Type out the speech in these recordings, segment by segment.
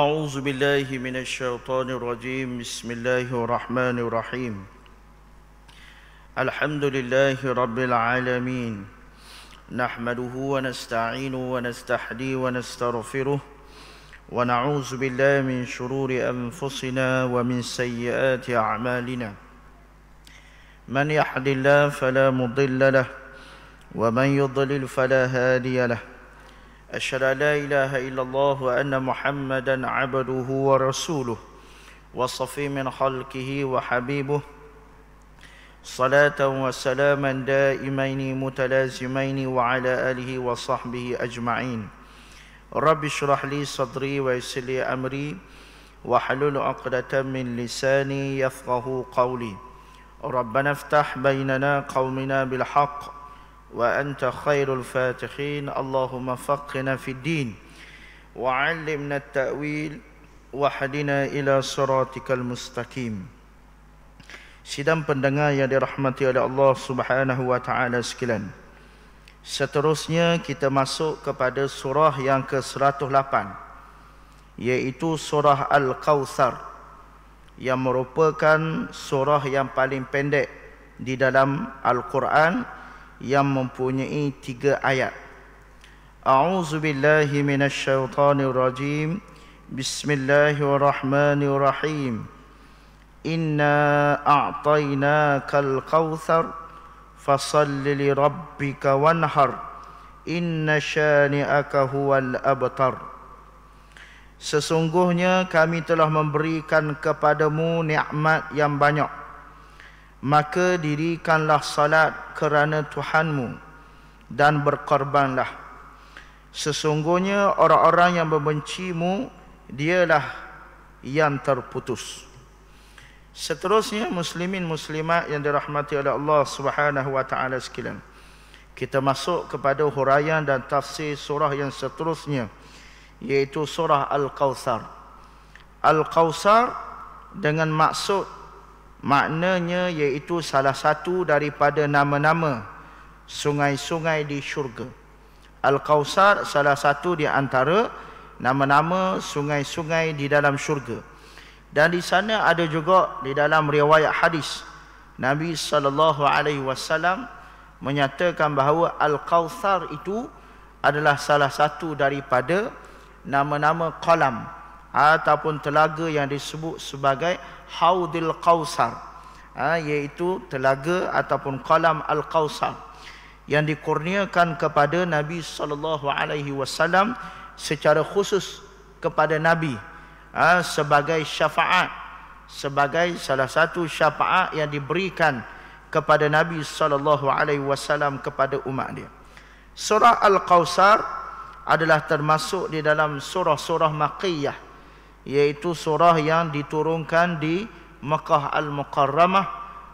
أعوذ بالله من الشيطان الرجيم بسم الله الرحمن الرحيم الحمد لله رب العالمين نحمده ونستعينه ونستحديه ونستغفره ونعوذ بالله من شرور أنفسنا ومن سيئات أعمالنا من يحد الله فلا مضل له ومن يضلل فلا هادي له أشهد أن لا إله إلا الله وأن محمدا عبده ورسوله وصفي من خلقه وحبيبه صلاة وسلاما دائمين متلازمين وعلى آله وصحبه أجمعين رب اشرح لي صدري ويسر لي أمري وحلل عقدة من لساني يفقه قولي ربنا افتح بيننا قومنا بالحق Wa وأنت خير الفاتحين اللهم فقنا في الدين وعلمنا التأويل وحدنا ila صراطك mustaqim. Sidang pendengar yang dirahmati oleh Allah Subhanahu wa taala sekalian. Seterusnya kita masuk kepada surah yang ke-108 iaitu surah Al-Kautsar yang merupakan surah yang paling pendek di dalam Al-Quran yang mempunyai tiga ayat. A'udzu billahi minasyaitonir rajim. Bismillahirrahmanirrahim. Inna a'tainakal kautsar fashalli li rabbika wanhar. Inna syani'aka huwal abtar. Sesungguhnya kami telah memberikan kepadamu nikmat yang banyak maka dirikanlah salat kerana Tuhanmu dan berkorbanlah. Sesungguhnya orang-orang yang membencimu dialah yang terputus. Seterusnya muslimin muslimat yang dirahmati oleh Allah Subhanahu wa Kita masuk kepada huraian dan tafsir surah yang seterusnya iaitu surah Al-Kautsar. Al-Kautsar dengan maksud maknanya iaitu salah satu daripada nama-nama sungai-sungai di syurga Al-Kawthar salah satu di antara nama-nama sungai-sungai di dalam syurga dan di sana ada juga di dalam riwayat hadis Nabi saw menyatakan bahawa Al-Kawthar itu adalah salah satu daripada nama-nama kolam -nama ataupun telaga yang disebut sebagai Haudil Qausar ha, iaitu telaga ataupun kolam Al-Qausar yang dikurniakan kepada Nabi sallallahu alaihi wasallam secara khusus kepada Nabi ha, sebagai syafaat sebagai salah satu syafaat yang diberikan kepada Nabi sallallahu alaihi wasallam kepada umat dia. Surah Al-Qausar adalah termasuk di dalam surah-surah Makiyyah yaitu surah yang diturunkan di Mekah Al-Mukarramah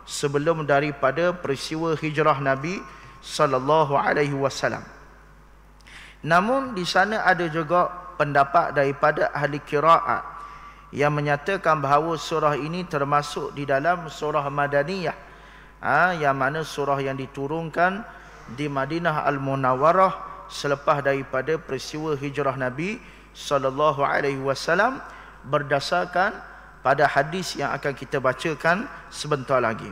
sebelum daripada peristiwa hijrah Nabi sallallahu alaihi wasallam. Namun di sana ada juga pendapat daripada ahli qiraat yang menyatakan bahawa surah ini termasuk di dalam surah Madaniyah. Ha, yang mana surah yang diturunkan di Madinah Al-Munawarah selepas daripada peristiwa hijrah Nabi sallallahu alaihi wasallam berdasarkan pada hadis yang akan kita bacakan sebentar lagi.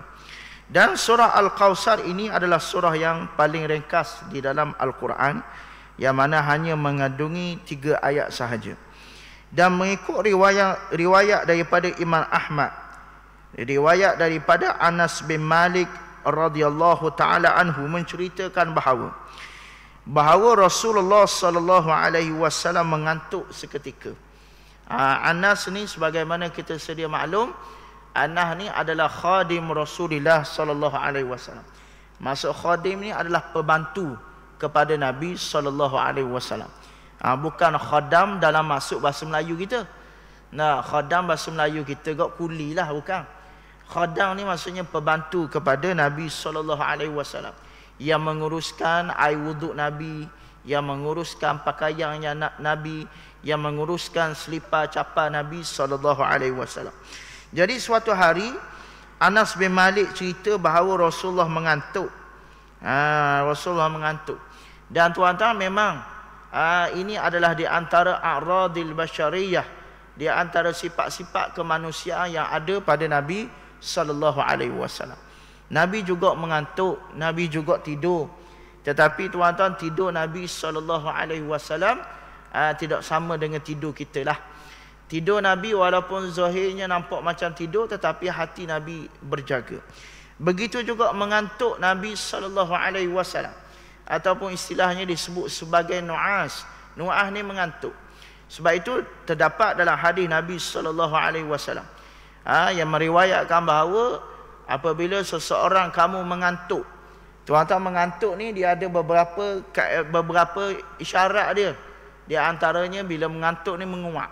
Dan surah Al-Kawthar ini adalah surah yang paling ringkas di dalam Al-Quran yang mana hanya mengandungi tiga ayat sahaja. Dan mengikut riwayat, riwayat daripada Imam Ahmad, riwayat daripada Anas bin Malik radhiyallahu taala anhu menceritakan bahawa bahawa Rasulullah sallallahu alaihi wasallam mengantuk seketika. Ah, Anas ni sebagaimana kita sedia maklum Anas ni adalah khadim Rasulullah sallallahu alaihi wasallam. Masuk khadim ni adalah pembantu kepada Nabi sallallahu alaihi wasallam. Ah, bukan khadam dalam masuk bahasa Melayu kita. Nah, khadam bahasa Melayu kita gak kulilah bukan. Khadam ni maksudnya pembantu kepada Nabi sallallahu alaihi wasallam. Yang menguruskan air wuduk Nabi, yang menguruskan pakaian yang nak Nabi, yang menguruskan selipar capa Nabi sallallahu alaihi wasallam. Jadi suatu hari Anas bin Malik cerita bahawa Rasulullah mengantuk. Ha, Rasulullah mengantuk. Dan tuan-tuan memang ha, ini adalah di antara aradil bashariyah, di antara sifat-sifat kemanusiaan yang ada pada Nabi sallallahu alaihi wasallam. Nabi juga mengantuk, Nabi juga tidur. Tetapi tuan-tuan tidur Nabi sallallahu alaihi wasallam Uh, tidak sama dengan tidur kita lah. Tidur Nabi walaupun zahirnya nampak macam tidur tetapi hati Nabi berjaga. Begitu juga mengantuk Nabi sallallahu alaihi wasallam ataupun istilahnya disebut sebagai nuas. Nuah ni mengantuk. Sebab itu terdapat dalam hadis Nabi sallallahu alaihi wasallam ah, yang meriwayatkan bahawa apabila seseorang kamu mengantuk Tuan-tuan mengantuk ni dia ada beberapa beberapa isyarat dia. Di antaranya bila mengantuk ni menguap.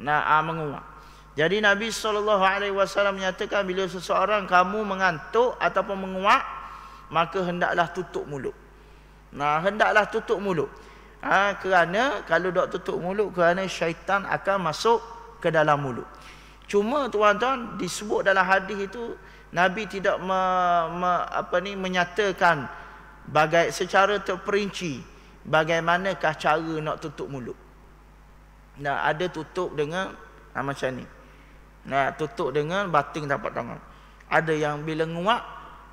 Nah, ah, menguap. Jadi Nabi sallallahu alaihi wasallam menyatakan bila seseorang kamu mengantuk ataupun menguap, maka hendaklah tutup mulut. Nah, hendaklah tutup mulut. Ha, kerana kalau dok tutup mulut kerana syaitan akan masuk ke dalam mulut. Cuma tuan-tuan disebut dalam hadis itu Nabi tidak me, me, apa ni menyatakan bagai secara terperinci bagaimanakah cara nak tutup mulut nah ada tutup dengan ha, macam ni nah tutup dengan batin dapat tangan ada yang bila nguak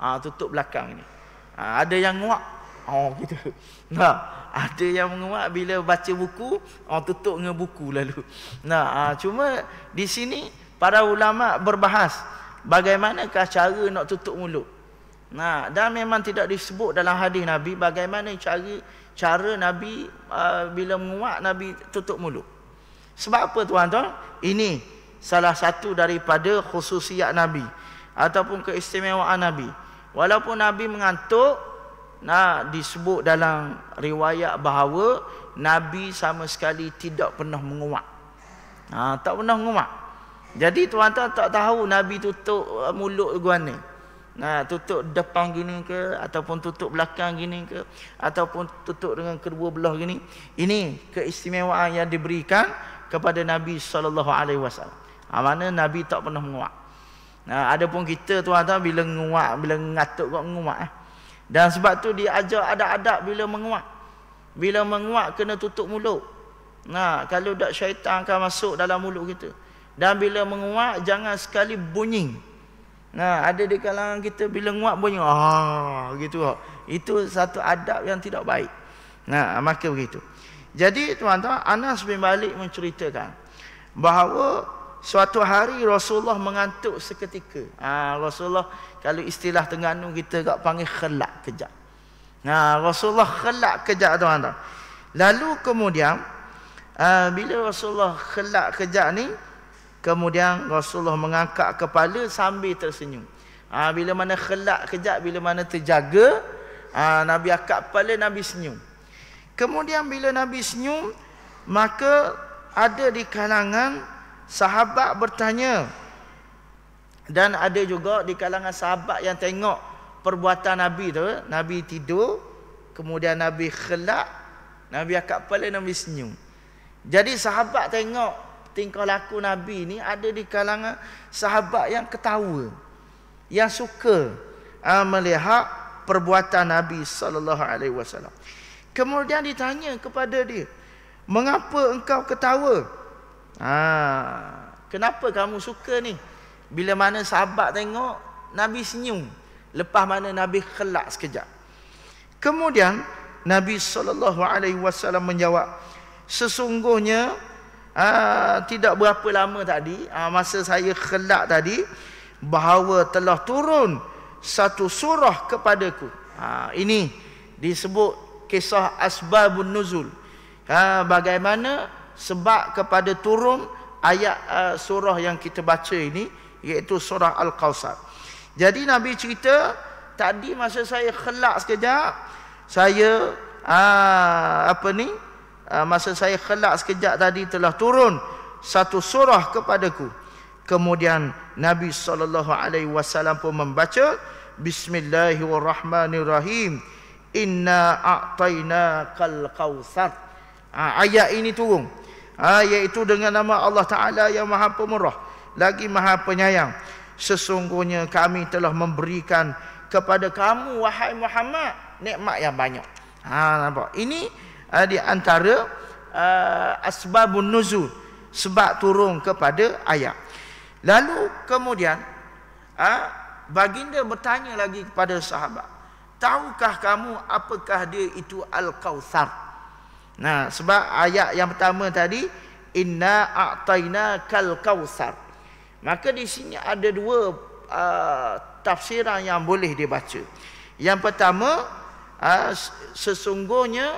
ha, tutup belakang ni ha, ada yang nguak oh gitu nah ada yang menguat bila baca buku oh tutup dengan buku lalu nah ha, cuma di sini para ulama berbahas bagaimanakah cara nak tutup mulut nah dah memang tidak disebut dalam hadis nabi bagaimana cara cara Nabi uh, bila menguat Nabi tutup mulut. Sebab apa tuan-tuan? Ini salah satu daripada khususiat Nabi ataupun keistimewaan Nabi. Walaupun Nabi mengantuk, nah disebut dalam riwayat bahawa Nabi sama sekali tidak pernah menguat. Ha, ah, tak pernah menguat. Jadi tuan-tuan tak tahu Nabi tutup ah, mulut guana. Nah, tutup depan gini ke ataupun tutup belakang gini ke ataupun tutup dengan kedua belah gini. Ini keistimewaan yang diberikan kepada Nabi sallallahu alaihi wasallam. Ha, mana Nabi tak pernah menguak. Nah, adapun kita tuan-tuan bila menguak, bila mengatuk kok menguak eh. Dan sebab tu dia ajar adab-adab bila menguak. Bila menguak kena tutup mulut. Nah, kalau tak syaitan akan masuk dalam mulut kita. Dan bila menguak jangan sekali bunyi. Nah, ada di kalangan kita bila nguap bunyi ah gitu Itu satu adab yang tidak baik. Nah, maka begitu. Jadi tuan-tuan, Anas bin Malik menceritakan bahawa suatu hari Rasulullah mengantuk seketika. Ah, Rasulullah kalau istilah Terengganu kita tak panggil khelak kejap. Nah, ha, Rasulullah khelak kejap tuan-tuan. Lalu kemudian uh, bila Rasulullah khelak kejap ni, Kemudian Rasulullah mengangkat kepala sambil tersenyum. Ha, bila mana kelak kejap, bila mana terjaga, ha, Nabi angkat kepala, Nabi senyum. Kemudian bila Nabi senyum, maka ada di kalangan sahabat bertanya. Dan ada juga di kalangan sahabat yang tengok perbuatan Nabi tu. Nabi tidur, kemudian Nabi kelak, Nabi angkat kepala, Nabi senyum. Jadi sahabat tengok tingkah laku Nabi ni ada di kalangan sahabat yang ketawa yang suka uh, melihat perbuatan Nabi sallallahu alaihi wasallam. Kemudian ditanya kepada dia, "Mengapa engkau ketawa?" Ha, kenapa kamu suka ni? Bila mana sahabat tengok Nabi senyum, lepas mana Nabi kelak sekejap. Kemudian Nabi sallallahu alaihi wasallam menjawab, "Sesungguhnya uh, tidak berapa lama tadi uh, masa saya kelak tadi bahawa telah turun satu surah kepadaku uh, ini disebut kisah asbabun nuzul uh, bagaimana sebab kepada turun ayat uh, surah yang kita baca ini iaitu surah al-kausar jadi nabi cerita tadi masa saya kelak sekejap saya uh, apa ni Ah, masa saya kelak sekejap tadi telah turun satu surah kepadaku kemudian nabi saw pun membaca bismillahirrahmanirrahim inna a'tainakal qautsar ah, ayat ini turun ah, iaitu dengan nama Allah taala yang maha pemurah lagi maha penyayang sesungguhnya kami telah memberikan kepada kamu wahai Muhammad nikmat yang banyak ha nampak ini uh, di antara uh, asbabun nuzul sebab turun kepada ayat. Lalu kemudian uh, baginda bertanya lagi kepada sahabat, "Tahukah kamu apakah dia itu al-Kautsar?" Nah, sebab ayat yang pertama tadi inna a'taina kal kautsar maka di sini ada dua uh, tafsiran yang boleh dibaca yang pertama uh, sesungguhnya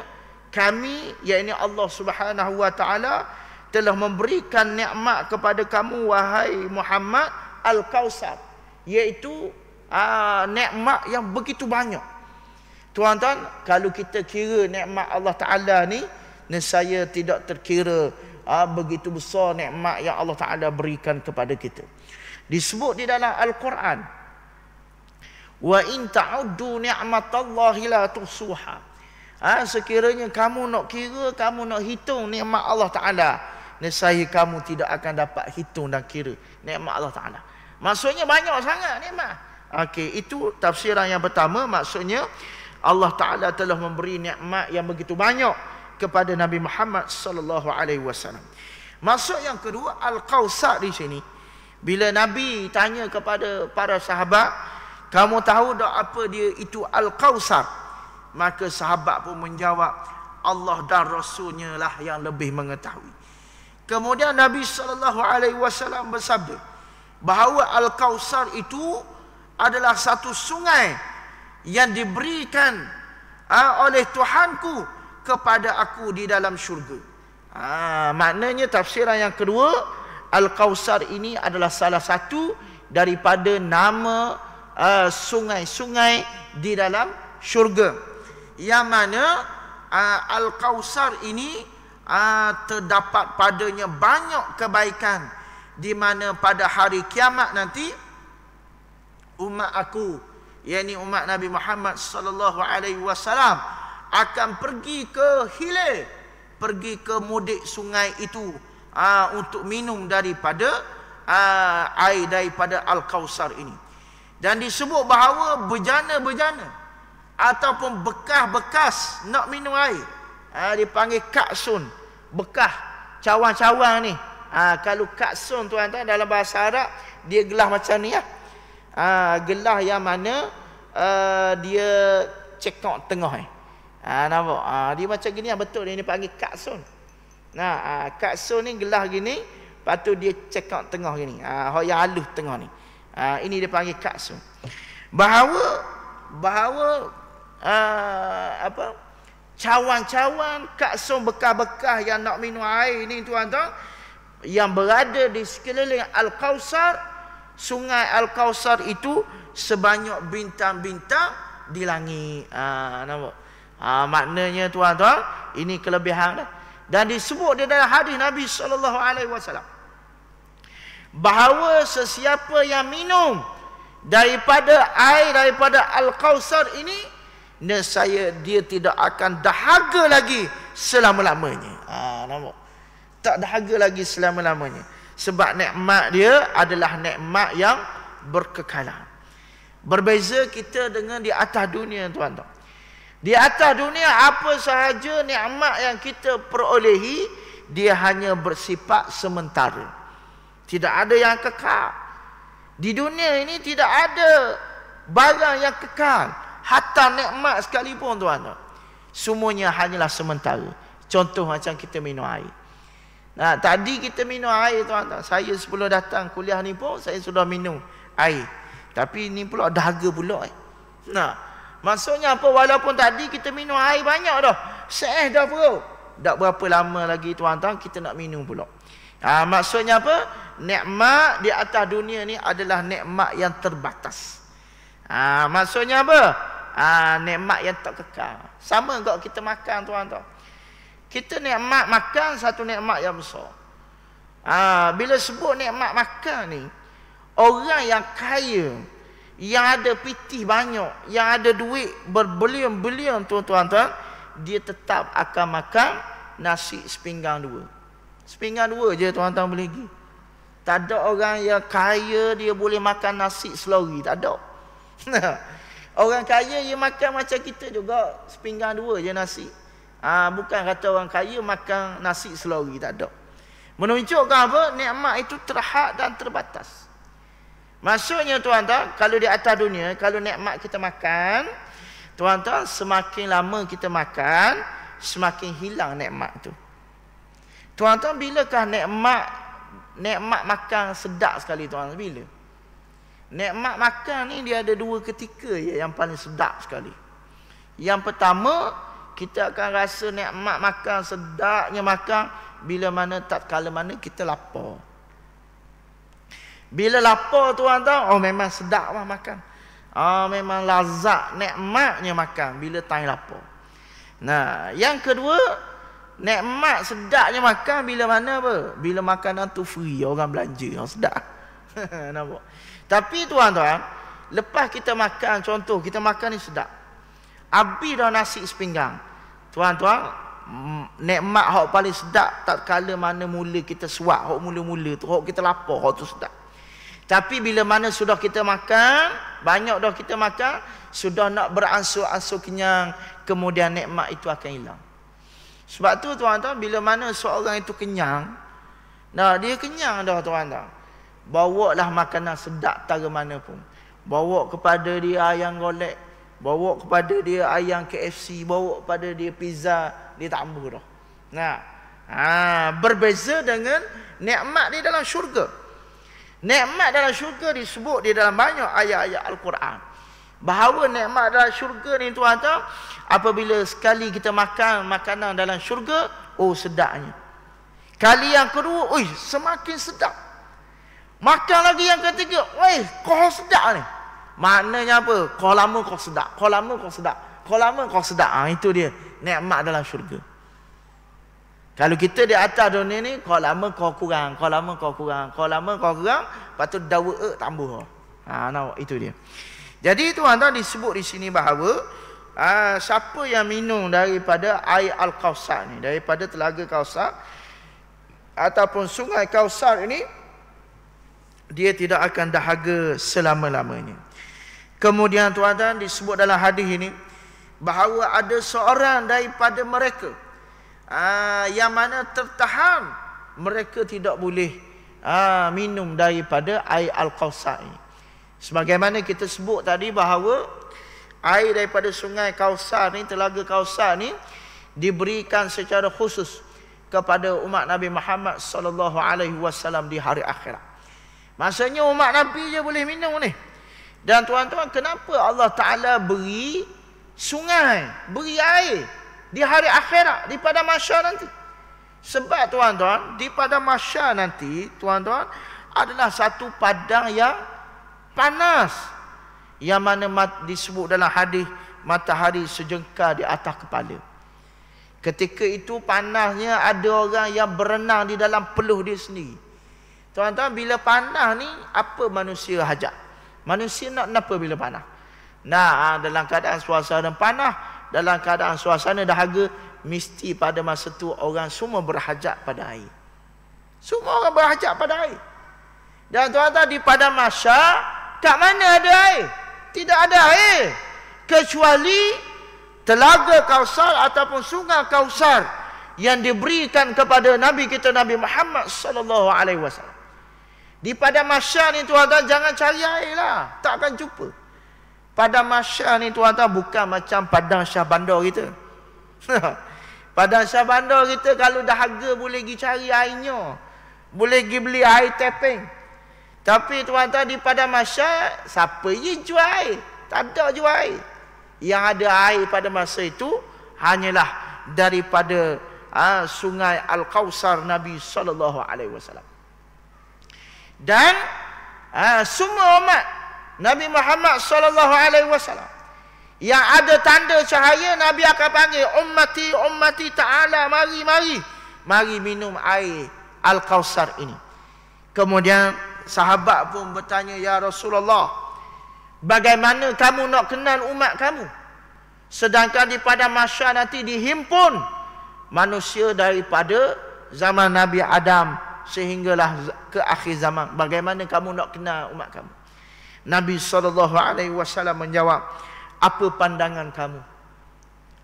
kami yakni Allah Subhanahu wa taala telah memberikan nikmat kepada kamu wahai Muhammad al-Kausar iaitu aa, ah, nikmat yang begitu banyak. Tuan-tuan, kalau kita kira nikmat Allah Taala ni, nescaya tidak terkira aa, ah, begitu besar nikmat yang Allah Taala berikan kepada kita. Disebut di dalam Al-Quran. Wa in ta'uddu ni'matallahi la tuhsuha. Ha, sekiranya kamu nak kira, kamu nak hitung nikmat Allah Ta'ala. Nisai kamu tidak akan dapat hitung dan kira nikmat Allah Ta'ala. Maksudnya banyak sangat nikmat. Okey, itu tafsiran yang pertama. Maksudnya Allah Ta'ala telah memberi nikmat yang begitu banyak kepada Nabi Muhammad sallallahu alaihi wasallam. Maksud yang kedua al-Qausar di sini bila Nabi tanya kepada para sahabat, kamu tahu tak apa dia itu al-Qausar? Maka sahabat pun menjawab Allah dan Rasulnya lah yang lebih mengetahui. Kemudian Nabi saw bersabda bahawa Al-Kausar itu adalah satu sungai yang diberikan ha, oleh Tuhanku kepada aku di dalam syurga. Ha, maknanya tafsiran yang kedua Al-Kausar ini adalah salah satu daripada nama uh, sungai-sungai di dalam syurga yang mana uh, Al-Kausar ini uh, terdapat padanya banyak kebaikan di mana pada hari kiamat nanti umat aku yakni umat Nabi Muhammad sallallahu alaihi wasallam akan pergi ke hile, pergi ke mudik sungai itu aa, ah, untuk minum daripada aa, air daripada al-Kausar ini dan disebut bahawa bejana-bejana ataupun bekas-bekas nak minum air. Ha, dipanggil kaksun. Bekah, cawang-cawang ni. Ha, kalau kaksun tuan-tuan dalam bahasa Arab dia gelah macam ni ya. Ha, gelah yang mana uh, dia cekok tengah ni. Eh. Ha, nampak? Ha, dia macam gini yang betul ni panggil kaksun. Nah, ha, kaksun ni gelah gini, patu dia cekok tengah gini. Ah, ha, yang halus tengah ni. Ha, ini dia panggil kaksun. Bahawa bahawa Ah, apa cawan-cawan kaksum bekah-bekah yang nak minum air ni tuan-tuan yang berada di sekeliling Al-Kausar sungai Al-Kausar itu sebanyak bintang-bintang di langit uh, nampak uh, maknanya tuan-tuan ini kelebihan dah. dan disebut dia dalam hadis Nabi sallallahu alaihi wasallam bahawa sesiapa yang minum daripada air daripada Al-Kausar ini nescaya dia tidak akan dahaga lagi selama-lamanya. Ah ha, nampak. Tak dahaga lagi selama-lamanya. Sebab nikmat dia adalah nikmat yang berkekalan. Berbeza kita dengan di atas dunia tuan-tuan. Di atas dunia apa sahaja nikmat yang kita perolehi dia hanya bersifat sementara. Tidak ada yang kekal. Di dunia ini tidak ada barang yang kekal. Hatta nikmat sekalipun tuan tuan. Semuanya hanyalah sementara. Contoh macam kita minum air. Nah, tadi kita minum air tuan tuan. Saya sebelum datang kuliah ni pun saya sudah minum air. Tapi ni pula dahaga pula eh. Nah, maksudnya apa walaupun tadi kita minum air banyak dah. Seh dah perut. Tak berapa lama lagi tuan tuan kita nak minum pula. Ha, maksudnya apa? Nikmat di atas dunia ni adalah nikmat yang terbatas. Ha, maksudnya apa? Ah ha, nikmat yang tak kekal. Sama juga kita makan tuan-tuan. Kita nikmat makan satu nikmat yang besar. Ah ha, bila sebut nikmat makan ni, orang yang kaya yang ada pitih banyak, yang ada duit berbelian-belian tuan-tuan tuan, dia tetap akan makan nasi sepinggang dua. Sepinggang dua je tuan-tuan boleh pergi. Tak ada orang yang kaya dia boleh makan nasi selori, tak ada. Orang kaya dia makan macam kita juga Sepinggang dua je nasi ha, Bukan kata orang kaya makan nasi selori Tak ada Menunjukkan apa? Nikmat itu terhad dan terbatas Maksudnya tuan-tuan Kalau di atas dunia Kalau nikmat kita makan Tuan-tuan semakin lama kita makan Semakin hilang nikmat tu Tuan-tuan bilakah nikmat Nikmat makan sedap sekali tuan-tuan Bila? Nikmat makan ni dia ada dua ketika ya yang paling sedap sekali. Yang pertama, kita akan rasa nikmat makan sedapnya makan bila mana tak kala mana kita lapar. Bila lapar tuan tahu, oh memang sedap lah makan. Oh memang lazat nikmatnya makan bila tak lapar. Nah, yang kedua, nikmat sedapnya makan bila mana apa? Bila makanan tu free orang belanja, orang oh, sedap. Nampak? Tapi tuan-tuan, lepas kita makan contoh kita makan ni sedap. Abi dah nasi sepinggang. Tuan-tuan, nikmat hok paling sedap tak kala mana mula kita suap hok mula-mula tu hok kita lapar hok tu sedap. Tapi bila mana sudah kita makan, banyak dah kita makan, sudah nak beransur-ansur kenyang, kemudian nikmat itu akan hilang. Sebab tu tuan-tuan, bila mana seorang itu kenyang, nah dia kenyang dah tuan-tuan. Bawa lah makanan sedap tak mana pun bawa kepada dia ayam golek bawa kepada dia ayam KFC bawa kepada dia pizza dia tak ambuh dah nah ha, berbeza dengan nikmat di dalam syurga nikmat dalam syurga disebut di dalam banyak ayat-ayat al-Quran bahawa nikmat dalam syurga ni tuan-tuan apabila sekali kita makan makanan dalam syurga oh sedapnya kali yang kedua oi semakin sedap Makan lagi yang ketiga. Wei, kau sedap ni. Maknanya apa? Kau lama kau sedap. Kau lama kau sedap. Kau lama kau sedap. Ha, itu dia. Nikmat dalam syurga. Kalau kita di atas dunia ni, kau lama kau kurang. Kau lama kau kurang. Kau lama kau kurang. Lepas tu dawa e, eh, tambuh. Ha, nampak? itu dia. Jadi itu anda disebut di sini bahawa ha, siapa yang minum daripada air al kausar ni, daripada telaga Kausar ataupun sungai Kausar ini, dia tidak akan dahaga selama-lamanya. Kemudian tuan-tuan disebut dalam hadis ini bahawa ada seorang daripada mereka aa, ah, yang mana tertahan mereka tidak boleh aa, ah, minum daripada air Al-Qawsar ini. Sebagaimana kita sebut tadi bahawa air daripada sungai Kausar ni, telaga Kausar ni diberikan secara khusus kepada umat Nabi Muhammad sallallahu alaihi wasallam di hari akhirat. Maksudnya umat Nabi je boleh minum ni. Dan tuan-tuan kenapa Allah Ta'ala beri sungai, beri air di hari akhirat, di pada masya nanti. Sebab tuan-tuan, di pada masya nanti, tuan-tuan, adalah satu padang yang panas. Yang mana disebut dalam hadis matahari sejengkal di atas kepala. Ketika itu panasnya ada orang yang berenang di dalam peluh dia sendiri. Tuan-tuan bila panah ni apa manusia hajat? Manusia nak kenapa bila panah? Nah, ah, dalam keadaan suasana panah, dalam keadaan suasana dahaga mesti pada masa tu orang semua berhajat pada air. Semua orang berhajat pada air. Dan tuan-tuan di padang masa tak mana ada air? Tidak ada air. Kecuali telaga kausar ataupun sungai kausar yang diberikan kepada Nabi kita Nabi Muhammad sallallahu alaihi wasallam. Di pada masya ni tuan-tuan jangan cari air lah. Tak akan jumpa. Pada masya ni tuan-tuan bukan macam padang syah bandar kita. padang syah bandar kita kalau dah harga boleh pergi cari airnya. Boleh pergi beli air tepeng. Tapi tuan-tuan di pada masya siapa je jual air? Tak ada jual air. Yang ada air pada masa itu hanyalah daripada ha, sungai Al-Kawthar Nabi saw. alaihi dan ha, semua umat Nabi Muhammad sallallahu alaihi wasallam yang ada tanda cahaya Nabi akan panggil ummati ummati ta'ala mari mari mari minum air al-kausar ini kemudian sahabat pun bertanya ya Rasulullah bagaimana kamu nak kenal umat kamu sedangkan di pada masa nanti dihimpun manusia daripada zaman Nabi Adam sehinggalah ke akhir zaman bagaimana kamu nak kenal umat kamu Nabi SAW menjawab apa pandangan kamu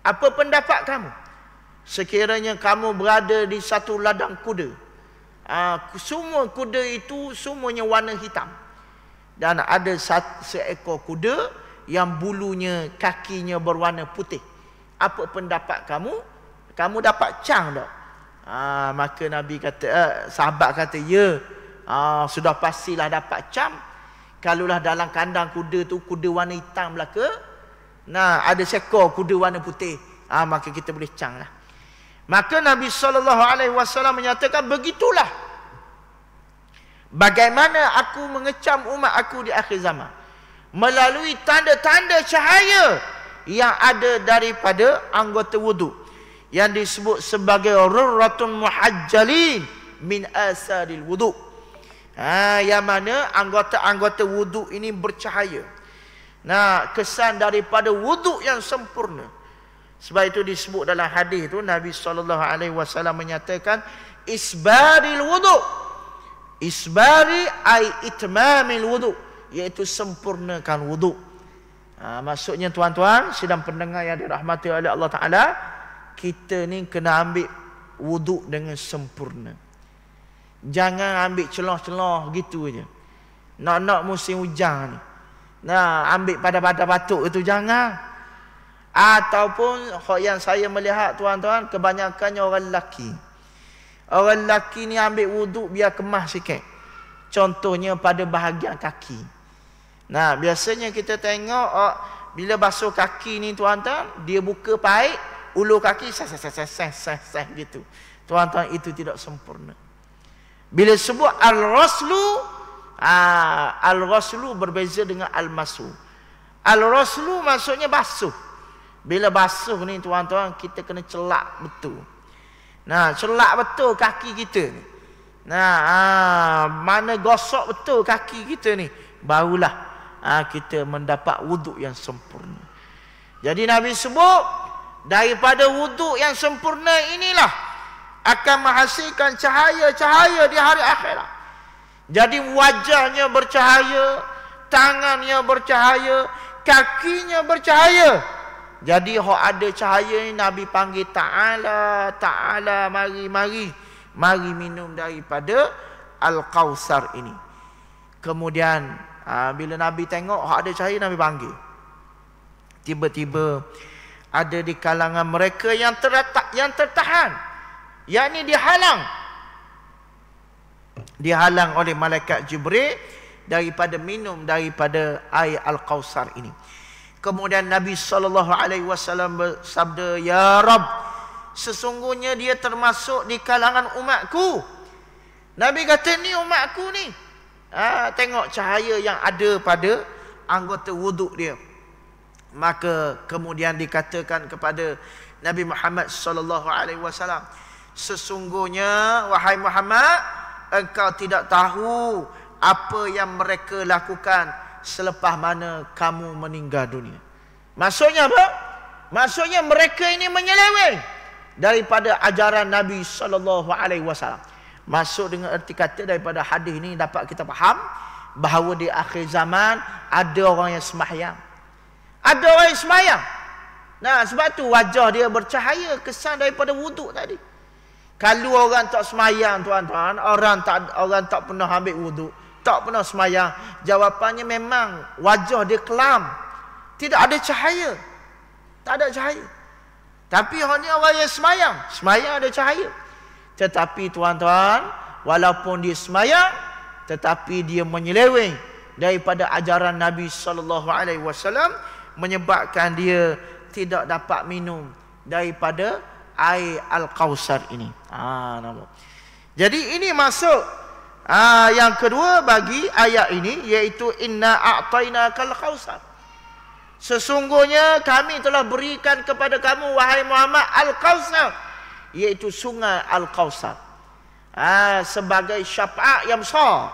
apa pendapat kamu sekiranya kamu berada di satu ladang kuda ah, semua kuda itu semuanya warna hitam dan ada seekor kuda yang bulunya kakinya berwarna putih apa pendapat kamu kamu dapat cang tak Ha, maka Nabi kata, eh, sahabat kata, ya, ha, sudah pastilah dapat cam. Kalaulah dalam kandang kuda tu, kuda warna hitam ke, Nah, ada sekor kuda warna putih. Ha, maka kita boleh cam lah. Maka Nabi SAW menyatakan, begitulah. Bagaimana aku mengecam umat aku di akhir zaman. Melalui tanda-tanda cahaya yang ada daripada anggota wuduk yang disebut sebagai rurratun muhajjalin min asaril wudu. Ha, yang mana anggota-anggota wudu ini bercahaya. Nah, kesan daripada wudu yang sempurna. Sebab itu disebut dalam hadis itu Nabi sallallahu alaihi wasallam menyatakan isbaril wudu. Isbari ai itmamil wudu, iaitu sempurnakan wudu. Ha, maksudnya tuan-tuan, sedang pendengar yang dirahmati oleh Allah Ta'ala kita ni kena ambil wuduk dengan sempurna. Jangan ambil celah-celah gitu je. Nak-nak musim hujan ni. Nah, ambil pada pada batuk itu jangan. Ataupun yang saya melihat tuan-tuan kebanyakannya orang lelaki. Orang lelaki ni ambil wuduk biar kemas sikit. Contohnya pada bahagian kaki. Nah, biasanya kita tengok oh, bila basuh kaki ni tuan-tuan, dia buka paik, Ulu kaki sah sah sah sah sah sah, sah gitu. Tuan-tuan itu tidak sempurna. Bila sebut al-raslu ah, al-raslu berbeza dengan al-masuh. Al-raslu maksudnya basuh. Bila basuh ni tuan-tuan kita kena celak betul. Nah, celak betul kaki kita Nah, aa, ah, mana gosok betul kaki kita ni barulah aa, ah, kita mendapat wuduk yang sempurna. Jadi Nabi sebut daripada wuduk yang sempurna inilah akan menghasilkan cahaya-cahaya di hari akhirat jadi wajahnya bercahaya tangannya bercahaya kakinya bercahaya jadi hok ada cahaya ini nabi panggil taala taala mari mari mari minum daripada al-kausar ini kemudian ah, bila nabi tengok hok ada cahaya nabi panggil tiba-tiba hmm ada di kalangan mereka yang tertak yang tertahan yakni dihalang dihalang oleh malaikat jibril daripada minum daripada air al-kausar ini kemudian nabi sallallahu alaihi wasallam bersabda ya rab sesungguhnya dia termasuk di kalangan umatku nabi kata ni umatku ni ha, tengok cahaya yang ada pada anggota wuduk dia maka kemudian dikatakan kepada Nabi Muhammad sallallahu alaihi wasallam sesungguhnya wahai Muhammad engkau tidak tahu apa yang mereka lakukan selepas mana kamu meninggal dunia maksudnya apa maksudnya mereka ini menyeleweng daripada ajaran Nabi sallallahu alaihi wasallam masuk dengan erti kata daripada hadis ini dapat kita faham bahawa di akhir zaman ada orang yang semahyang ada orang yang semayang. Nah, sebab tu wajah dia bercahaya kesan daripada wuduk tadi. Kalau orang tak semayang tuan-tuan, orang tak orang tak pernah ambil wuduk, tak pernah semayang, jawapannya memang wajah dia kelam. Tidak ada cahaya. Tak ada cahaya. Tapi orang ni orang yang semayang, semayang ada cahaya. Tetapi tuan-tuan, walaupun dia semayang, tetapi dia menyeleweng daripada ajaran Nabi sallallahu alaihi wasallam menyebabkan dia tidak dapat minum daripada air al-kausar ini. Ha, Jadi ini masuk ha, yang kedua bagi ayat ini yaitu inna a'tayna kal kausar. Sesungguhnya kami telah berikan kepada kamu wahai Muhammad al-kausar yaitu sungai al-kausar. Ha, sebagai syafaat yang besar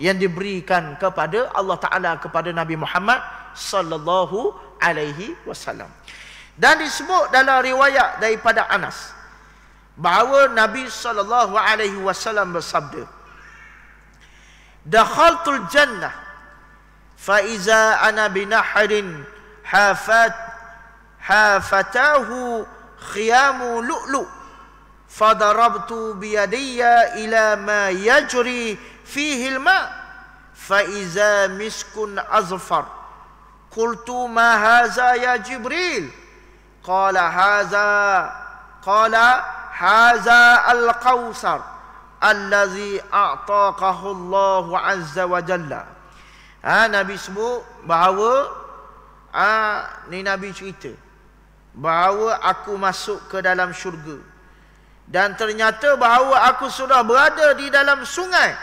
yang diberikan kepada Allah Taala kepada Nabi Muhammad sallallahu alaihi wasallam. Dan disebut dalam riwayat daripada Anas bahawa Nabi sallallahu alaihi wasallam bersabda Dakhaltul jannah fa iza ana binahrin hafat hafatahu khiyamu lu'lu fadarabtu biyadiyya ila ma yajri fihi alma fa iza miskun azfar Qultu ma haza ya Jibril? Qala haza qala haza al-Qausar lazi a'taqahu Allah azza wa jalla. Ha, Nabi sebut bahawa ha, ni Nabi cerita bahawa aku masuk ke dalam syurga dan ternyata bahawa aku sudah berada di dalam sungai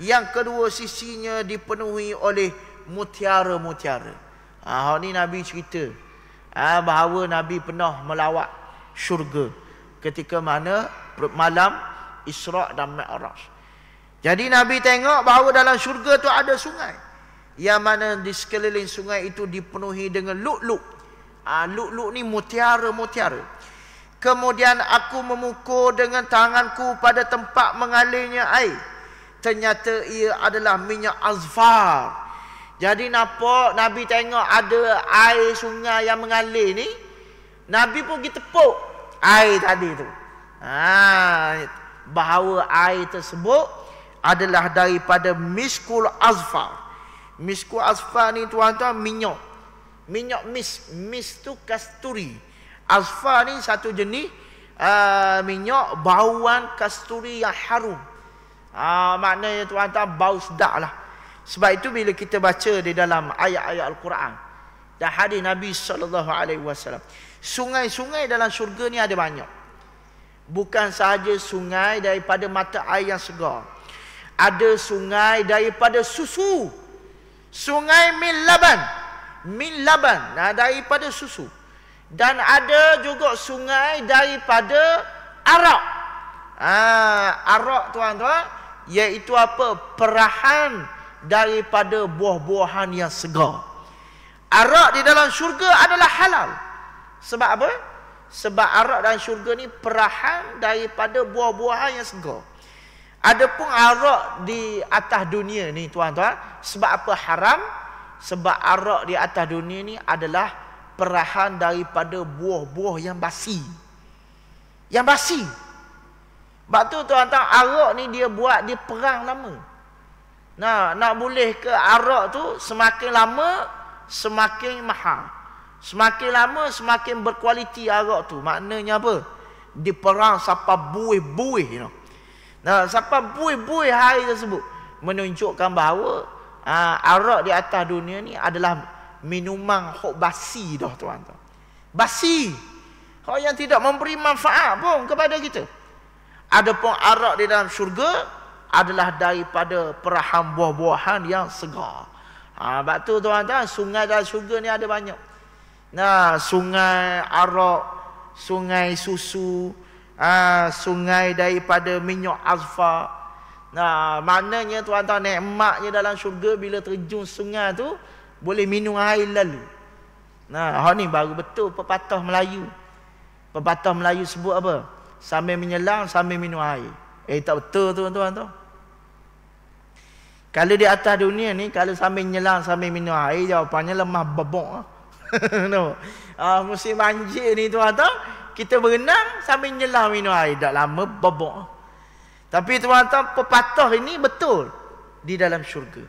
yang kedua sisinya dipenuhi oleh mutiara-mutiara. Ah ha, ni Nabi cerita. ha, bahawa Nabi pernah melawat syurga ketika mana malam Isra' dan Mi'raj. Jadi Nabi tengok bahawa dalam syurga tu ada sungai. Yang mana di sekeliling sungai itu dipenuhi dengan luk-luk. ha, luk-luk ni mutiara-mutiara. Kemudian aku memukul dengan tanganku pada tempat mengalirnya air. Ternyata ia adalah minyak azfar. Jadi nampak Nabi tengok ada air sungai yang mengalir ni. Nabi pun pergi tepuk air tadi tu. Ha, bahawa air tersebut adalah daripada miskul azfar. Miskul azfar ni tuan-tuan minyak. Minyak mis. Mis tu kasturi. Azfar ni satu jenis uh, minyak bauan kasturi yang harum. Ha, maknanya tuan-tuan bau sedap lah. Sebab itu bila kita baca di dalam ayat-ayat Al-Quran dan hadis Nabi sallallahu alaihi wasallam, sungai-sungai dalam syurga ni ada banyak. Bukan sahaja sungai daripada mata air yang segar. Ada sungai daripada susu. Sungai min laban. Min laban. Nah, daripada susu. Dan ada juga sungai daripada arak. Ah, arak tuan-tuan. Iaitu apa? Perahan. Perahan daripada buah-buahan yang segar. Arak di dalam syurga adalah halal. Sebab apa? Sebab arak dan syurga ni perahan daripada buah-buahan yang segar. Adapun arak di atas dunia ni tuan-tuan, sebab apa haram? Sebab arak di atas dunia ni adalah perahan daripada buah-buah yang basi. Yang basi. Sebab tu tuan-tuan arak ni dia buat dia perang lama. Nah, nak boleh ke arak tu semakin lama semakin mahal. Semakin lama semakin berkualiti arak tu. Maknanya apa? Di perang siapa buih-buih you know. Nah, siapa buih-buih hari tersebut menunjukkan bahawa aa, ah, arak di atas dunia ni adalah minuman hok basi dah tuan-tuan. Basi. Hok yang tidak memberi manfaat pun kepada kita. Adapun arak di dalam syurga adalah daripada perahan buah-buahan yang segar. Ha, sebab tu tuan-tuan, sungai dan syurga ni ada banyak. Nah, sungai Arab, sungai susu, ha, sungai daripada minyak azfa. Nah, maknanya tuan-tuan nikmatnya dalam syurga bila terjun sungai tu boleh minum air lalu. Nah, hak ni baru betul pepatah Melayu. Pepatah Melayu sebut apa? Sambil menyelang, sambil minum air. Eh tak betul tuan-tuan tu. Tuan-tuan. Kalau di atas dunia ni kalau sambil nyelang sambil minum air jawapannya lemah bebok. no. Ah uh, musim banjir ni tu atau kita berenang sambil nyelam minum air dah lama bebok. Tapi tuan-tuan pepatah ini betul di dalam syurga.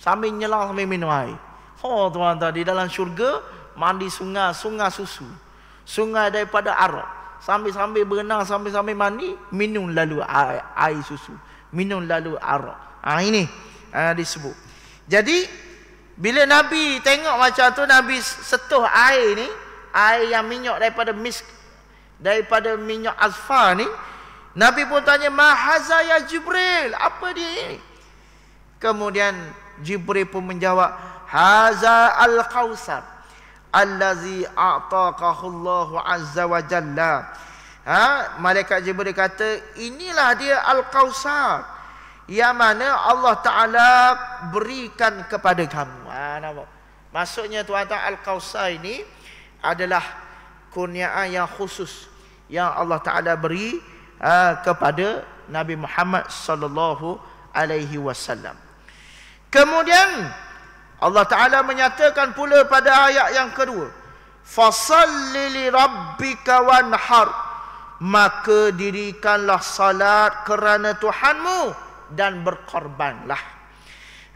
Sambil nyelang sambil minum air. Oh tuan-tuan di dalam syurga mandi sungai sungai susu. Sungai daripada Arab. Sambil-sambil berenang sambil-sambil mandi minum lalu air, air susu. Minum lalu Arab ha, ini ha, disebut jadi bila Nabi tengok macam tu Nabi setuh air ni air yang minyak daripada misk daripada minyak asfar ni Nabi pun tanya mahaza ya Jibril apa dia ini kemudian Jibril pun menjawab haza al-kausar allazi a'taqahullahu azza wa jalla ha malaikat jibril kata inilah dia al-kausar yang mana Allah Ta'ala berikan kepada kamu. Ha, nampak? Maksudnya tuan-tuan Al-Qawsa ini adalah kurniaan yang khusus yang Allah Ta'ala beri ha, kepada Nabi Muhammad sallallahu alaihi wasallam. Kemudian Allah Taala menyatakan pula pada ayat yang kedua, fasalli li rabbika wanhar. Maka dirikanlah salat kerana Tuhanmu dan berkorbanlah.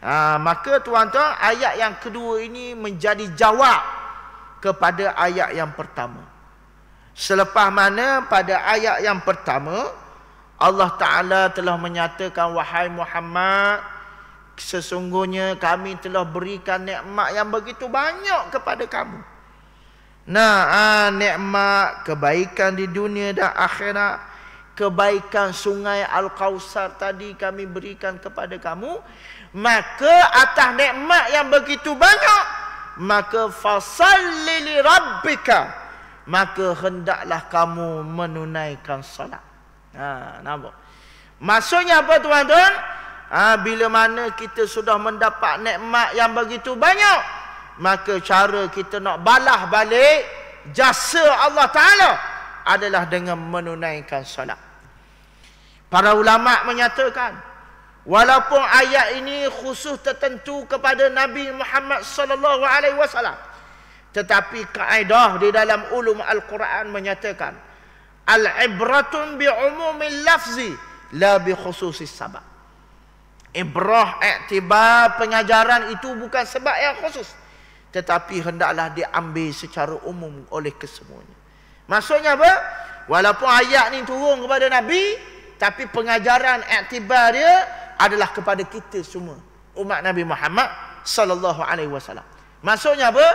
Ha, maka tuan-tuan ayat yang kedua ini menjadi jawab kepada ayat yang pertama. Selepas mana pada ayat yang pertama Allah Ta'ala telah menyatakan wahai Muhammad sesungguhnya kami telah berikan nikmat yang begitu banyak kepada kamu. Nah, ha, nikmat kebaikan di dunia dan akhirat kebaikan sungai al kausar tadi kami berikan kepada kamu maka atas nikmat yang begitu banyak maka fasalli li rabbika maka hendaklah kamu menunaikan solat ha nampak maksudnya apa tuan-tuan ha, bila mana kita sudah mendapat nikmat yang begitu banyak maka cara kita nak balas balik jasa Allah Ta'ala adalah dengan menunaikan solat. Para ulama menyatakan walaupun ayat ini khusus tertentu kepada Nabi Muhammad sallallahu alaihi wasallam tetapi kaedah di dalam ulum al-Quran menyatakan al-ibratun bi umumil lafzi la bi khususi sabab. Ibrah iktibar pengajaran itu bukan sebab yang khusus tetapi hendaklah diambil secara umum oleh kesemuanya. Maksudnya apa? Walaupun ayat ni turun kepada Nabi, tapi pengajaran aktibar dia adalah kepada kita semua. Umat Nabi Muhammad sallallahu alaihi wasallam. Maksudnya apa?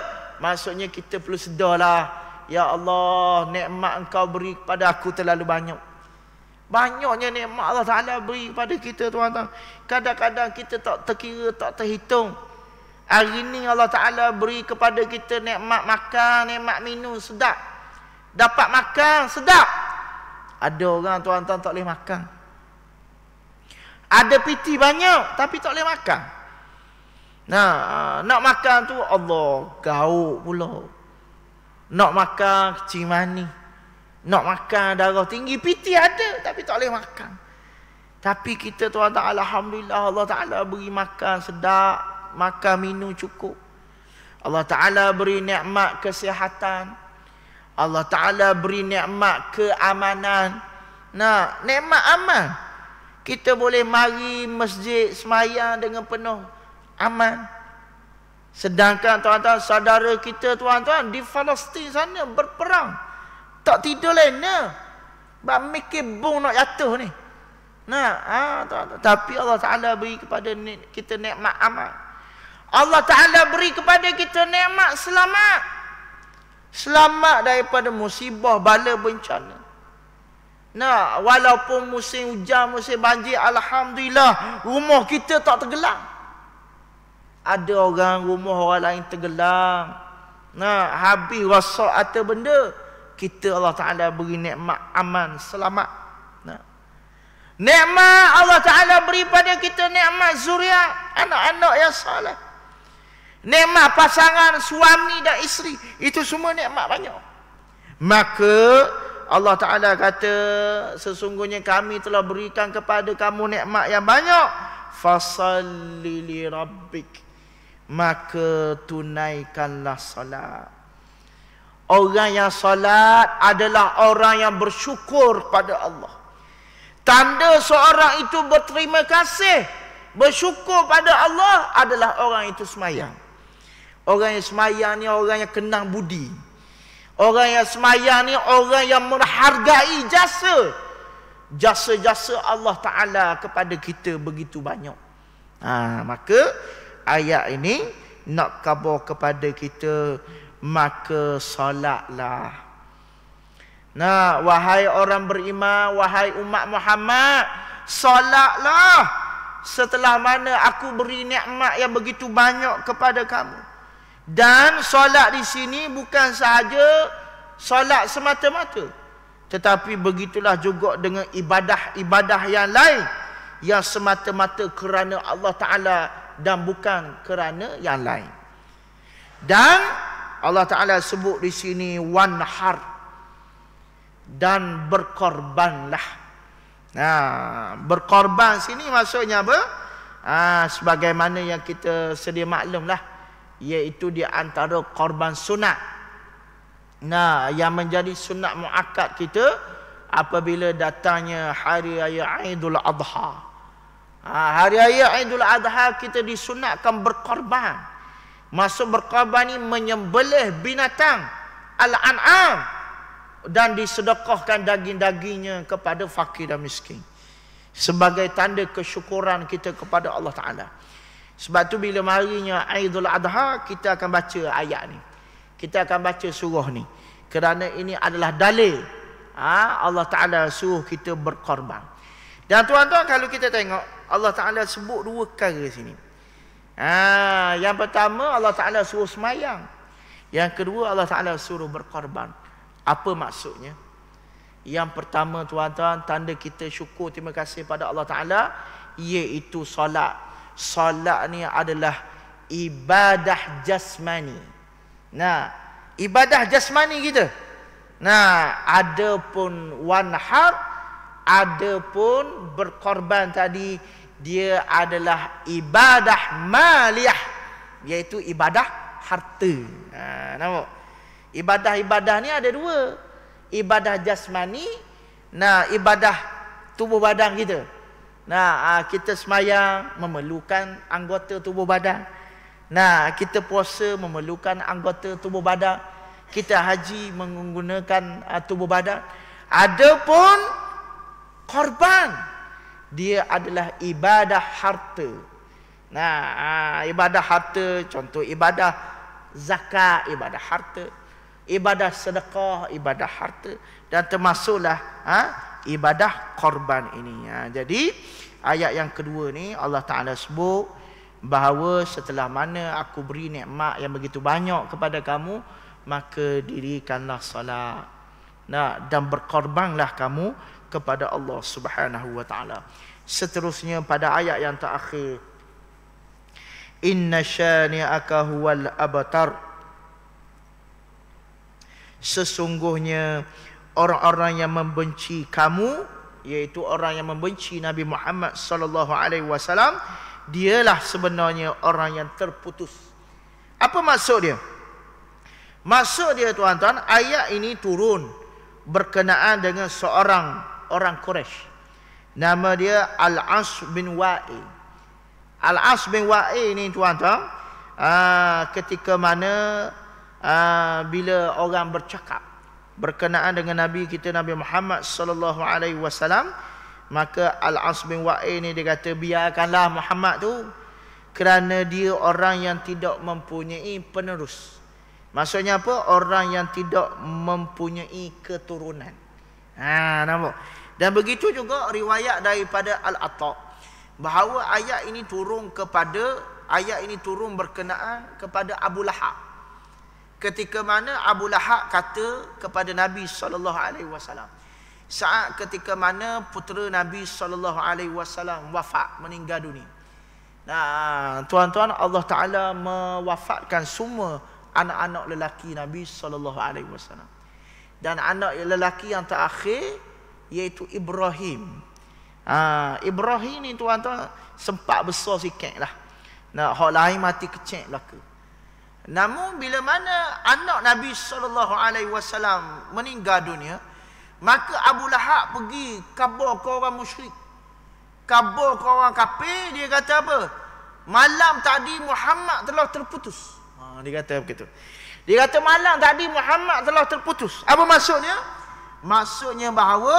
Maksudnya kita perlu sedarlah. Ya Allah, nikmat engkau beri kepada aku terlalu banyak. Banyaknya nikmat Allah Ta'ala beri kepada kita tuan-tuan. Kadang-kadang kita tak terkira, tak terhitung. Hari ini Allah Ta'ala beri kepada kita nikmat makan, nikmat minum, sedap dapat makan sedap. Ada orang tuan-tuan tak boleh makan. Ada piti banyak tapi tak boleh makan. Nah, ah, nak makan tu Allah gauk pula. Nak makan kecil mani. Nak makan darah tinggi piti ada tapi tak boleh makan. Tapi kita tuan tuan alhamdulillah Allah Taala beri makan sedap, makan minum cukup. Allah Taala beri nikmat kesihatan. Allah Ta'ala beri nikmat keamanan. Nah, nikmat aman. Kita boleh mari masjid semaya dengan penuh aman. Sedangkan tuan-tuan, saudara kita tuan-tuan di Palestin sana berperang. Tak tidur lena. Bak mikir bung nak jatuh ni. Nah, ha, tuan-tuan. tapi Allah Ta'ala beri kepada kita nikmat aman. Allah Ta'ala beri kepada kita nikmat selamat. Selamat daripada musibah bala bencana. Nah, walaupun musim hujan, musim banjir, alhamdulillah rumah kita tak tergelam. Ada orang rumah orang lain tergelam. Nah, habis rosak atau benda, kita Allah Taala beri nikmat aman, selamat. Nah. Nikmat Allah Taala beri pada kita nikmat zuriat, anak-anak yang soleh. Nikmat pasangan suami dan isteri itu semua nikmat banyak. Maka Allah Taala kata sesungguhnya kami telah berikan kepada kamu nikmat yang banyak. Fasalli li rabbik. Maka tunaikanlah solat. Orang yang solat adalah orang yang bersyukur pada Allah. Tanda seorang itu berterima kasih, bersyukur pada Allah adalah orang itu semayang. Orang yang semayang ni orang yang kenang budi. Orang yang semayang ni orang yang menghargai jasa. Jasa-jasa Allah Ta'ala kepada kita begitu banyak. Ha, maka ayat ini nak kabar kepada kita. Maka solatlah. Nah, wahai orang beriman, wahai umat Muhammad, solatlah setelah mana aku beri nikmat yang begitu banyak kepada kamu. Dan solat di sini bukan sahaja solat semata-mata. Tetapi begitulah juga dengan ibadah-ibadah yang lain. Yang semata-mata kerana Allah Ta'ala dan bukan kerana yang lain. Dan Allah Ta'ala sebut di sini wanhar dan berkorbanlah. Nah, berkorban sini maksudnya apa? Ah, sebagaimana yang kita sedia maklumlah. lah iaitu di antara korban sunat. Nah, yang menjadi sunat muakkad kita apabila datangnya hari raya Aidul Adha. Ha, hari raya Aidul Adha kita disunatkan berkorban. Masuk berkorban ni menyembelih binatang al-an'am dan disedekahkan daging-dagingnya kepada fakir dan miskin sebagai tanda kesyukuran kita kepada Allah Taala. Sebab tu bila marinya Aidul Adha kita akan baca ayat ni. Kita akan baca surah ni. Kerana ini adalah dalil ha, Allah Taala suruh kita berkorban. Dan tuan-tuan kalau kita tengok Allah Taala sebut dua perkara sini. Ha, yang pertama Allah Taala suruh semayang. Yang kedua Allah Taala suruh berkorban. Apa maksudnya? Yang pertama tuan-tuan tanda kita syukur terima kasih pada Allah Taala iaitu solat solat ni adalah ibadah jasmani. Nah, ibadah jasmani kita. Nah, ada pun wanhar, ada pun berkorban tadi dia adalah ibadah maliyah iaitu ibadah harta. Nah, ha, nampak? Ibadah-ibadah ni ada dua. Ibadah jasmani, nah ibadah tubuh badan kita. Nah, ah, kita semayang memerlukan anggota tubuh badan. Nah, kita puasa memerlukan anggota tubuh badan. Kita haji menggunakan ah, tubuh badan. Adapun korban dia adalah ibadah harta. Nah, ah, ibadah harta contoh ibadah zakat, ibadah harta, ibadah sedekah, ibadah harta dan termasuklah ha, ibadah korban ini. Ha, jadi ayat yang kedua ni Allah Taala sebut bahawa setelah mana aku beri nikmat yang begitu banyak kepada kamu maka dirikanlah solat. Nah dan berkorbanlah kamu kepada Allah Subhanahu wa taala. Seterusnya pada ayat yang terakhir Inna syani'aka huwal abtar Sesungguhnya orang-orang yang membenci kamu iaitu orang yang membenci Nabi Muhammad sallallahu alaihi wasallam dialah sebenarnya orang yang terputus. Apa maksud dia? Maksud dia tuan-tuan, ayat ini turun berkenaan dengan seorang orang Quraisy. Nama dia Al-As bin Wa'il. Al-As bin Wa'il ini tuan-tuan, ketika mana aa, bila orang bercakap berkenaan dengan Nabi kita Nabi Muhammad sallallahu alaihi wasallam maka Al As bin Wa'i ni dia kata biarkanlah Muhammad tu kerana dia orang yang tidak mempunyai penerus. Maksudnya apa? Orang yang tidak mempunyai keturunan. Ha nampak. Dan begitu juga riwayat daripada Al Atta bahawa ayat ini turun kepada ayat ini turun berkenaan kepada Abu Lahab ketika mana Abu Lahab kata kepada Nabi sallallahu alaihi wasallam saat ketika mana putera Nabi sallallahu alaihi wasallam wafat meninggal dunia nah tuan-tuan Allah taala mewafatkan semua anak-anak lelaki Nabi sallallahu alaihi wasallam dan anak lelaki yang terakhir iaitu Ibrahim ha, Ibrahim ni tuan-tuan sempat besar sikit lah nah, orang lain mati kecil belakang Namun bila mana anak Nabi sallallahu alaihi wasallam meninggal dunia, maka Abu Lahab pergi kabur ke orang musyrik. Kabur ke orang kafir, dia kata apa? Malam tadi Muhammad telah terputus. Ha, dia kata begitu. Dia kata malam tadi Muhammad telah terputus. Apa maksudnya? Maksudnya bahawa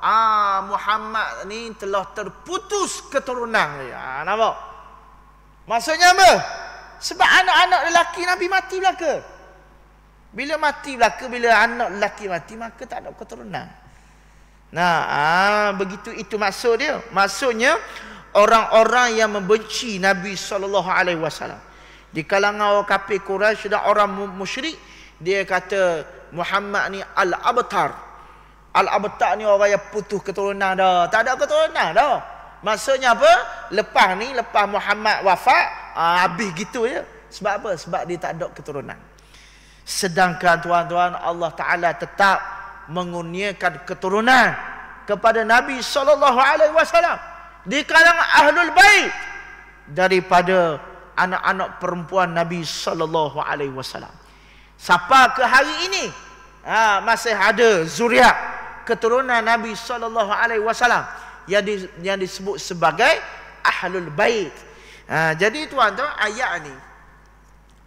ah Muhammad ni telah terputus keturunan dia. Ha, nampak? Maksudnya apa? Sebab anak-anak lelaki Nabi mati belaka. Bila mati belaka, bila anak lelaki mati, maka tak ada keturunan. Nah, ah, begitu itu maksud dia. Maksudnya, orang-orang yang membenci Nabi SAW. Di kalangan orang kafir Quraisy dan orang musyrik, dia kata Muhammad ni Al-Abtar. Al-Abtar ni orang yang putus keturunan dah. Tak ada keturunan dah. Maksudnya apa? Lepas ni, lepas Muhammad wafat, uh, habis gitu ya Sebab apa? Sebab dia tak ada keturunan. Sedangkan tuan-tuan Allah Ta'ala tetap mengurniakan keturunan kepada Nabi sallallahu alaihi wasallam di kalangan ahlul bait daripada anak-anak perempuan Nabi sallallahu alaihi wasallam. Siapa ke hari ini? Ha, masih ada zuriat keturunan Nabi sallallahu alaihi wasallam yang disebut sebagai ahlul bait. Ha, jadi tuan-tuan ayat ni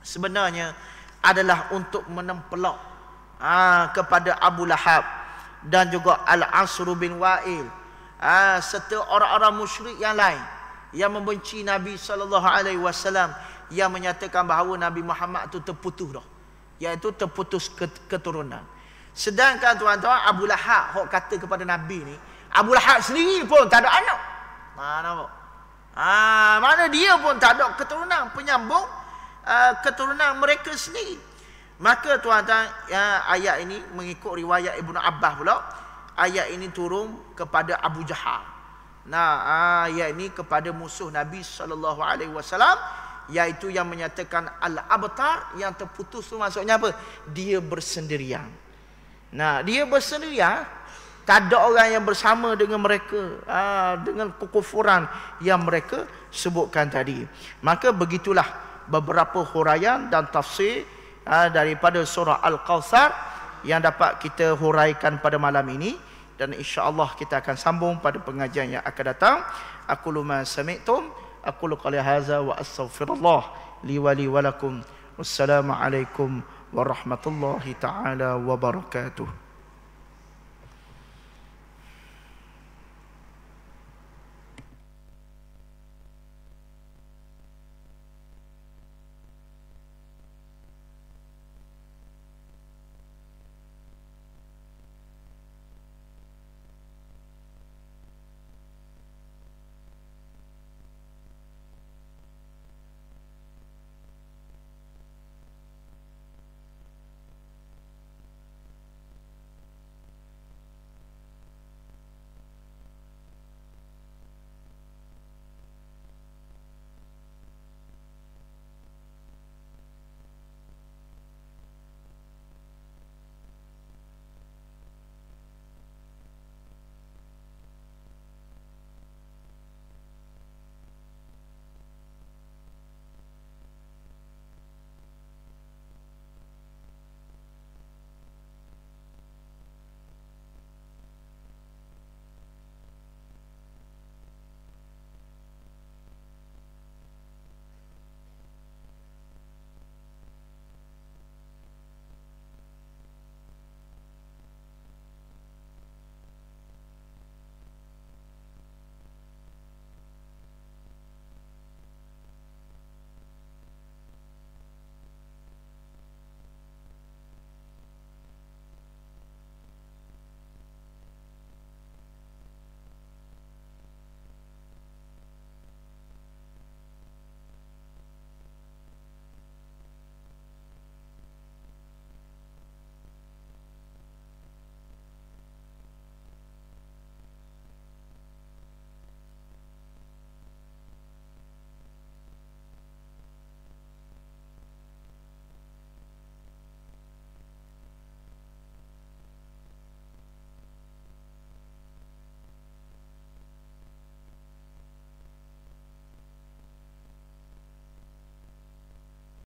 sebenarnya adalah untuk menempelok ha, kepada Abu Lahab dan juga Al-Asr bin Wa'il ha, serta orang-orang musyrik yang lain yang membenci Nabi sallallahu alaihi wasallam yang menyatakan bahawa Nabi Muhammad itu terputus dah iaitu terputus keturunan sedangkan tuan-tuan Abu Lahab hok kata kepada Nabi ni Abu Lahab sendiri pun tak ada anak mana. nampak Ha, mana dia pun tak ada keturunan penyambung uh, keturunan mereka sendiri. Maka tuan-tuan uh, ayat ini mengikut riwayat Ibnu Abbas pula ayat ini turun kepada Abu Jahal. Nah, uh, ayat ini kepada musuh Nabi saw, alaihi iaitu yang menyatakan al-abtar yang terputus tu maksudnya apa? Dia bersendirian. Nah, dia bersendirian tak ada orang yang bersama dengan mereka aa, ah, dengan kekufuran yang mereka sebutkan tadi maka begitulah beberapa huraian dan tafsir aa, ah, daripada surah al-kautsar yang dapat kita huraikan pada malam ini dan insya-Allah kita akan sambung pada pengajian yang akan datang aku luma samitum aku qali hadza wa astaghfirullah li wa li wa warahmatullahi taala wabarakatuh